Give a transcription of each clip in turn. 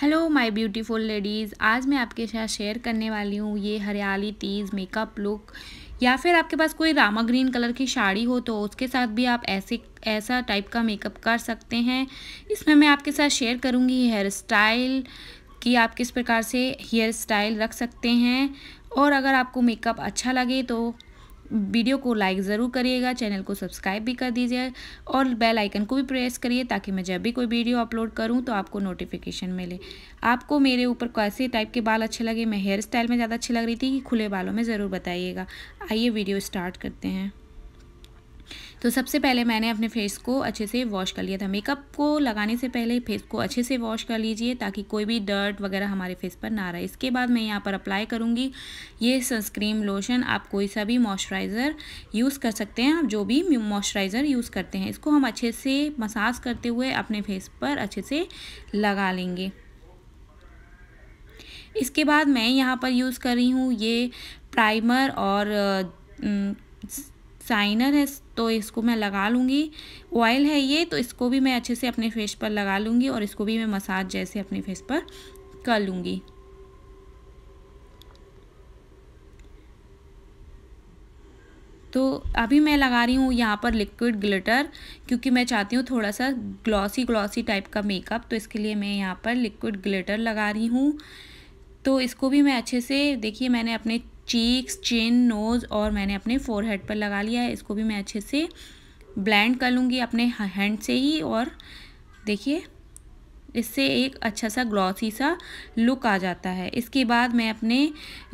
hello my beautiful ladies आज मैं आपके साथ शेयर करने वाली हूँ ये हरियाली तीज़ मेकअप लुक या फिर आपके पास कोई रामा ग्रीन कलर की साड़ी हो तो उसके साथ भी आप ऐसे ऐसा टाइप का मेकअप कर सकते हैं इसमें मैं आपके साथ शेयर करूँगी हेयर स्टाइल कि आप किस प्रकार से हेयर स्टाइल रख सकते हैं और अगर आपको मेकअप अच्छा लगे तो वीडियो को लाइक ज़रूर करिएगा चैनल को सब्सक्राइब भी कर दीजिए और बेल आइकन को भी प्रेस करिए ताकि मैं जब भी कोई वीडियो अपलोड करूँ तो आपको नोटिफिकेशन मिले आपको मेरे ऊपर कैसे टाइप के बाल अच्छे लगे मैं हेयर स्टाइल में ज़्यादा अच्छी लग रही थी कि खुले बालों में ज़रूर बताइएगा आइए वीडियो स्टार्ट करते हैं तो सबसे पहले मैंने अपने फेस को अच्छे से वॉश कर लिया था मेकअप को लगाने से पहले फेस को अच्छे से वॉश कर लीजिए ताकि कोई भी डर्ट वगैरह हमारे फेस पर ना रहे इसके बाद मैं यहाँ पर अप्लाई करूँगी ये सनस्क्रीम लोशन आप कोई सा भी मॉइस्चराइज़र यूज़ कर सकते हैं आप जो भी मॉइस्चराइज़र यूज़ करते हैं इसको हम अच्छे से मसाज करते हुए अपने फेस पर अच्छे से लगा लेंगे इसके बाद मैं यहाँ पर यूज़ कर रही हूँ ये प्राइमर और शाइनर है तो इसको मैं लगा लूँगी ऑयल है ये तो इसको भी मैं अच्छे से अपने फेस पर लगा लूँगी और इसको भी मैं मसाज जैसे अपने फेस पर कर लूँगी तो अभी मैं लगा रही हूँ यहाँ पर लिक्विड ग्लिटर क्योंकि मैं चाहती हूँ थोड़ा सा ग्लॉसी ग्लॉसी टाइप का मेकअप तो इसके लिए मैं यहाँ पर लिक्विड ग्लिटर लगा रही हूँ तो इसको भी मैं अच्छे से देखिए मैंने अपने चीक्स चिन नोज़ और मैंने अपने फोर हेड पर लगा लिया है इसको भी मैं अच्छे से ब्लेंड कर लूँगी अपने हैंड से ही और देखिए इससे एक अच्छा सा ग्लॉसी सा लुक आ जाता है इसके बाद मैं अपने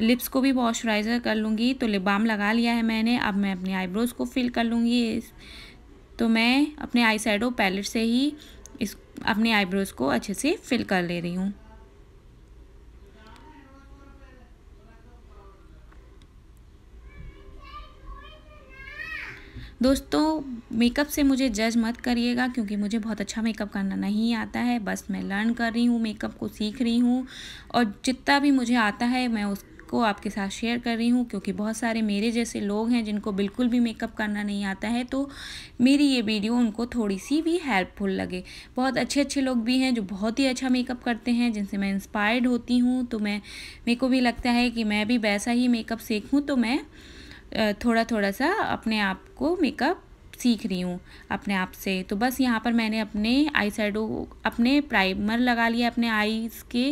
लिप्स को भी मॉइस्चराइज़र कर लूँगी तो लिप बाम लगा लिया है मैंने अब मैं अपने आईब्रोज़ को फिल कर लूँगी तो मैं अपने आई पैलेट से ही इस अपने आईब्रोज़ को अच्छे से फिल कर ले रही हूँ दोस्तों मेकअप से मुझे जज मत करिएगा क्योंकि मुझे बहुत अच्छा मेकअप करना नहीं आता है बस मैं लर्न कर रही हूँ मेकअप को सीख रही हूँ और जितना भी मुझे आता है मैं उस को आपके साथ शेयर कर रही हूँ क्योंकि बहुत सारे मेरे जैसे लोग हैं जिनको बिल्कुल भी मेकअप करना नहीं आता है तो मेरी ये वीडियो उनको थोड़ी सी भी हेल्पफुल लगे बहुत अच्छे अच्छे लोग भी हैं जो बहुत ही अच्छा मेकअप करते हैं जिनसे मैं इंस्पायर्ड होती हूँ तो मैं मेरे को भी लगता है कि मैं भी वैसा ही मेकअप सीखूँ तो मैं थोड़ा थोड़ा सा अपने आप को मेकअप सीख रही हूँ अपने आप से तो बस यहाँ पर मैंने अपने आई शेडो अपने प्राइमर लगा लिया अपने आईज़ के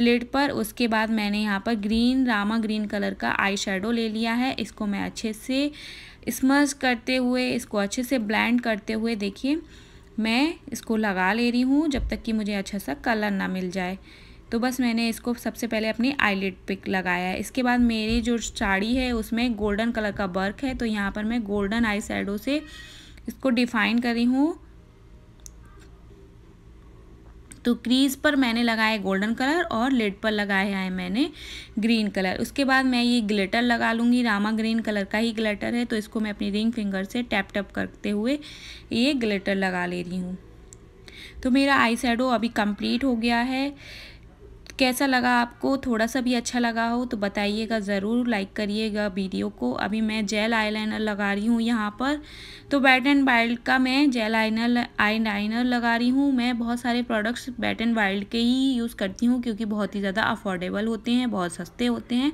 लिड पर उसके बाद मैंने यहाँ पर ग्रीन रामा ग्रीन कलर का आई शेडो ले लिया है इसको मैं अच्छे से स्मर्ज करते हुए इसको अच्छे से ब्लेंड करते हुए देखिए मैं इसको लगा ले रही हूँ जब तक कि मुझे अच्छा सा कलर ना मिल जाए तो बस मैंने इसको सबसे पहले अपनी आईलेट पिक लगाया है इसके बाद मेरी जो साड़ी है उसमें गोल्डन कलर का वर्क है तो यहाँ पर मैं गोल्डन आई से इसको डिफाइन करी हूँ तो क्रीज़ पर मैंने लगाया गोल्डन कलर और लेड पर लगाया है मैंने ग्रीन कलर उसके बाद मैं ये ग्लिटर लगा लूँगी रामा ग्रीन कलर का ही ग्लिटर है तो इसको मैं अपनी रिंग फिंगर से टैप टैप करते हुए ये ग्लिटर लगा ले रही हूँ तो मेरा आई अभी कंप्लीट हो गया है कैसा लगा आपको थोड़ा सा भी अच्छा लगा हो तो बताइएगा ज़रूर लाइक करिएगा वीडियो को अभी मैं जेल आईलाइनर लगा रही हूँ यहाँ पर तो बैट एंड वाइल्ड का मैं जेल आइनर आई लाइनर लगा रही हूँ मैं बहुत सारे प्रोडक्ट्स बैट एंड वाइल्ड के ही यूज़ करती हूँ क्योंकि बहुत ही ज़्यादा अफोर्डेबल होते हैं बहुत सस्ते होते हैं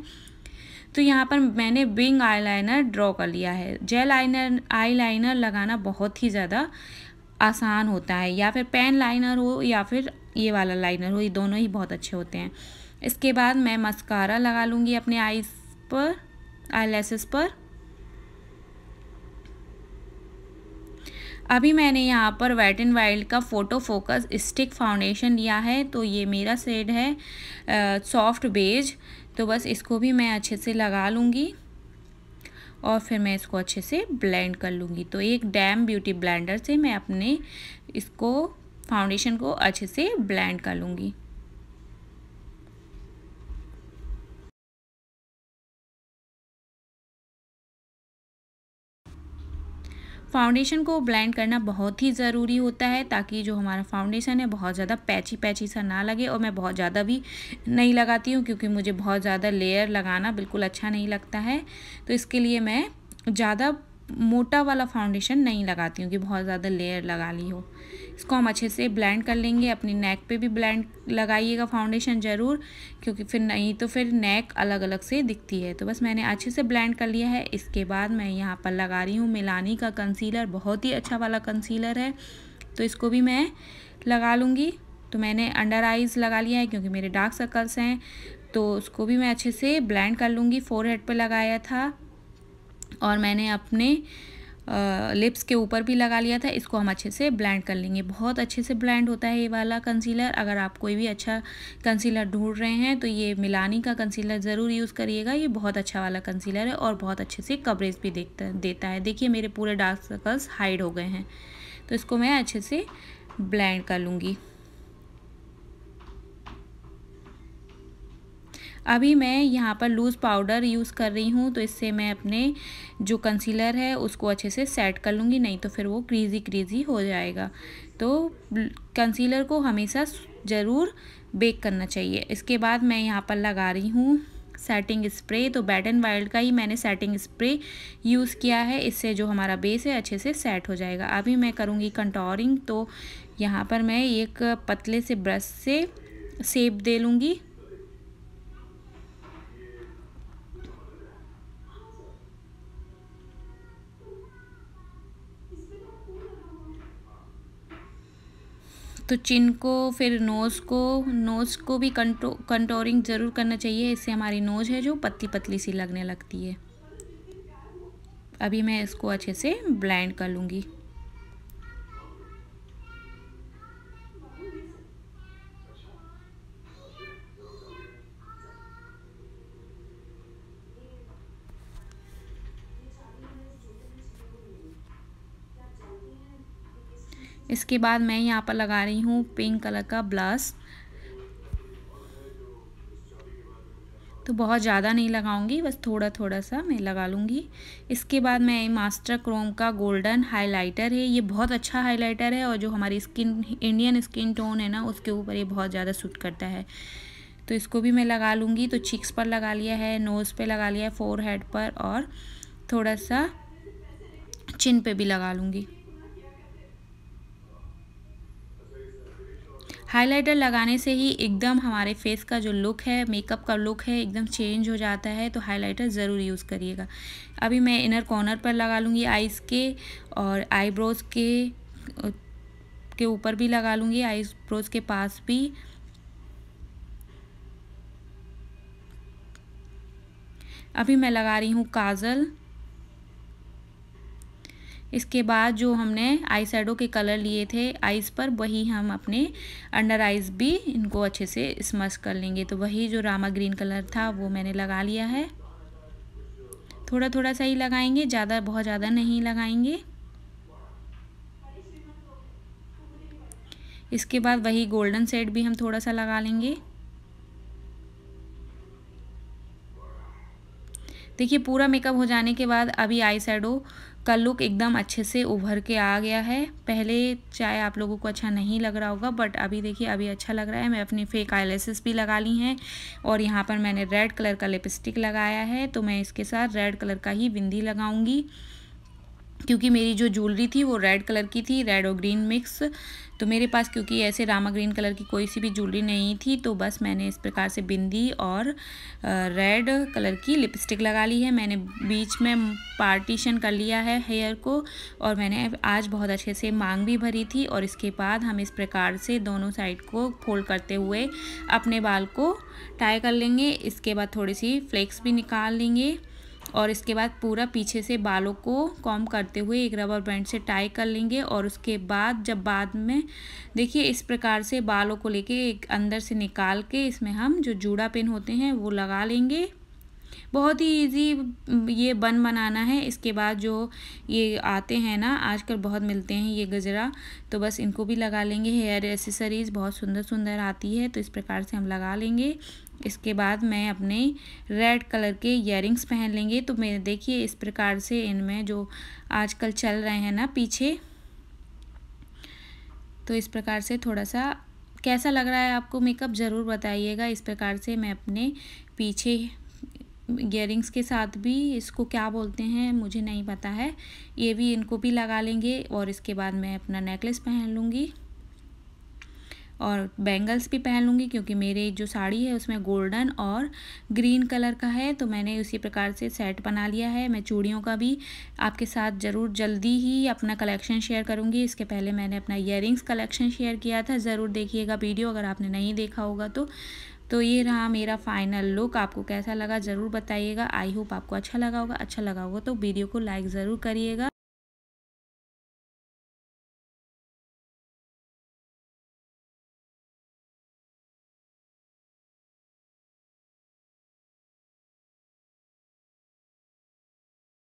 तो यहाँ पर मैंने विंग लाइनर ड्रॉ कर लिया है जेल आइनर लाइनर लगाना बहुत ही ज़्यादा आसान होता है या फिर पेन लाइनर हो या फिर ये वाला लाइनर हो ये दोनों ही बहुत अच्छे होते हैं इसके बाद मैं मस्कारा लगा लूँगी अपने आईज पर आई पर अभी मैंने यहाँ पर वेट एंड वाइल्ड का फ़ोटो फोकस स्टिक फाउंडेशन लिया है तो ये मेरा सेड है सॉफ्ट बेज तो बस इसको भी मैं अच्छे से लगा लूँगी और फिर मैं इसको अच्छे से ब्लेंड कर लूँगी तो एक डैम ब्यूटी ब्लेंडर से मैं अपने इसको फाउंडेशन को अच्छे से ब्लेंड कर लूँगी फाउंडेशन को ब्लेंड करना बहुत ही ज़रूरी होता है ताकि जो हमारा फाउंडेशन है बहुत ज़्यादा पैची पैची सा ना लगे और मैं बहुत ज़्यादा भी नहीं लगाती हूँ क्योंकि मुझे बहुत ज़्यादा लेयर लगाना बिल्कुल अच्छा नहीं लगता है तो इसके लिए मैं ज़्यादा मोटा वाला फाउंडेशन नहीं लगाती हूँ कि बहुत ज़्यादा लेयर लगा ली हो इसको हम अच्छे से ब्लेंड कर लेंगे अपनी नेक पे भी ब्लेंड लगाइएगा फाउंडेशन ज़रूर क्योंकि फिर नहीं तो फिर नेक अलग अलग से दिखती है तो बस मैंने अच्छे से ब्लेंड कर लिया है इसके बाद मैं यहाँ पर लगा रही हूँ मिलानी का कंसीलर बहुत ही अच्छा वाला कंसीलर है तो इसको भी मैं लगा लूँगी तो मैंने अंडर आइज़ लगा लिया है क्योंकि मेरे डार्क सर्कल्स हैं तो उसको भी मैं अच्छे से ब्लेंड कर लूँगी फोर हेड पर लगाया था और मैंने अपने लिप्स के ऊपर भी लगा लिया था इसको हम अच्छे से ब्लेंड कर लेंगे बहुत अच्छे से ब्लेंड होता है ये वाला कंसीलर अगर आप कोई भी अच्छा कंसीलर ढूंढ रहे हैं तो ये मिलानी का कंसीलर ज़रूर यूज़ करिएगा ये बहुत अच्छा वाला कंसीलर है और बहुत अच्छे से कवरेज भी देखता देता है देखिए मेरे पूरे डार्क सर्कल्स हाइड हो गए हैं तो इसको मैं अच्छे से ब्लैंड कर लूँगी अभी मैं यहाँ पर लूज़ पाउडर यूज़ कर रही हूँ तो इससे मैं अपने जो कंसीलर है उसको अच्छे से सेट कर लूँगी नहीं तो फिर वो क्रीज़ी क्रीज़ी हो जाएगा तो कंसीलर को हमेशा ज़रूर बेक करना चाहिए इसके बाद मैं यहाँ पर लगा रही हूँ सेटिंग स्प्रे तो बैट एंड वाइल्ड का ही मैंने सेटिंग स्प्रे यूज़ किया है इससे जो हमारा बेस है अच्छे से सेट हो जाएगा अभी मैं करूँगी कंटोरिंग तो यहाँ पर मैं एक पतले से ब्रश से सेप दे लूँगी तो चिन को फिर नोज़ को नोज़ को भी कंटो कंटोरिंग ज़रूर करना चाहिए इससे हमारी नोज है जो पतली पतली सी लगने लगती है अभी मैं इसको अच्छे से ब्लेंड कर लूँगी इसके बाद मैं यहाँ पर लगा रही हूँ पिंक कलर का ब्लश तो बहुत ज़्यादा नहीं लगाऊंगी बस थोड़ा थोड़ा सा मैं लगा लूँगी इसके बाद मैं मास्टर क्रोम का गोल्डन हाइलाइटर है ये बहुत अच्छा हाइलाइटर है और जो हमारी स्किन इंडियन स्किन टोन है ना उसके ऊपर ये बहुत ज़्यादा सूट करता है तो इसको भी मैं लगा लूँगी तो चिक्स पर लगा लिया है नोज़ पर लगा लिया है फोर हेड पर और थोड़ा सा चिन पर भी लगा लूँगी हाइलाइटर लगाने से ही एकदम हमारे फेस का जो लुक है मेकअप का लुक है एकदम चेंज हो जाता है तो हाइलाइटर ज़रूर यूज़ करिएगा अभी मैं इनर कॉर्नर पर लगा लूँगी आइज़ के और आईब्रोज़ के के ऊपर भी लगा लूँगी आईब्रोज़ के पास भी अभी मैं लगा रही हूँ काजल इसके बाद जो हमने आई शेडो के कलर लिए थे आइज़ पर वही हम अपने अंडर आइज़ भी इनको अच्छे से स्मश कर लेंगे तो वही जो रामा ग्रीन कलर था वो मैंने लगा लिया है थोड़ा थोड़ा सा ही लगाएंगे ज़्यादा बहुत ज़्यादा नहीं लगाएंगे इसके बाद वही गोल्डन सेड भी हम थोड़ा सा लगा लेंगे देखिए पूरा मेकअप हो जाने के बाद अभी आई का लुक एकदम अच्छे से उभर के आ गया है पहले चाहे आप लोगों को अच्छा नहीं लग रहा होगा बट अभी देखिए अभी अच्छा लग रहा है मैं अपनी फेक आई भी लगा ली हैं और यहाँ पर मैंने रेड कलर का लिपस्टिक लगाया है तो मैं इसके साथ रेड कलर का ही बिंदी लगाऊंगी क्योंकि मेरी जो ज्वेलरी थी वो रेड कलर की थी रेड और ग्रीन मिक्स तो मेरे पास क्योंकि ऐसे रामा ग्रीन कलर की कोई सी भी ज्वेलरी नहीं थी तो बस मैंने इस प्रकार से बिंदी और रेड कलर की लिपस्टिक लगा ली है मैंने बीच में पार्टीशन कर लिया है हेयर को और मैंने आज बहुत अच्छे से मांग भी भरी थी और इसके बाद हम इस प्रकार से दोनों साइड को फोल्ड करते हुए अपने बाल को टाई कर लेंगे इसके बाद थोड़ी सी फ्लेक्स भी निकाल लेंगे और इसके बाद पूरा पीछे से बालों को कॉम करते हुए एक रबर बैंड से टाई कर लेंगे और उसके बाद जब बाद में देखिए इस प्रकार से बालों को लेके एक अंदर से निकाल के इसमें हम जो जूड़ा पिन होते हैं वो लगा लेंगे बहुत ही इजी ये बन बनाना है इसके बाद जो ये आते हैं ना आजकल बहुत मिलते हैं ये गजरा तो बस इनको भी लगा लेंगे हेयर एसेसरीज़ बहुत सुंदर सुंदर आती है तो इस प्रकार से हम लगा लेंगे इसके बाद मैं अपने रेड कलर के इयर पहन लेंगे तो मेरे देखिए इस प्रकार से इनमें जो आजकल चल रहे हैं ना पीछे तो इस प्रकार से थोड़ा सा कैसा लग रहा है आपको मेकअप ज़रूर बताइएगा इस प्रकार से मैं अपने पीछे इयर के साथ भी इसको क्या बोलते हैं मुझे नहीं पता है ये भी इनको भी लगा लेंगे और इसके बाद मैं अपना नेकलेस पहन लूँगी और बैंगल्स भी पहन लूँगी क्योंकि मेरे जो साड़ी है उसमें गोल्डन और ग्रीन कलर का है तो मैंने उसी प्रकार से सेट बना लिया है मैं चूड़ियों का भी आपके साथ ज़रूर जल्दी ही अपना कलेक्शन शेयर करूँगी इसके पहले मैंने अपना ईयर कलेक्शन शेयर किया था ज़रूर देखिएगा वीडियो अगर आपने नहीं देखा होगा तो तो ये रहा मेरा फाइनल लुक आपको कैसा लगा ज़रूर बताइएगा आई होप आपको अच्छा लगा होगा अच्छा लगा होगा तो वीडियो को लाइक ज़रूर करिएगा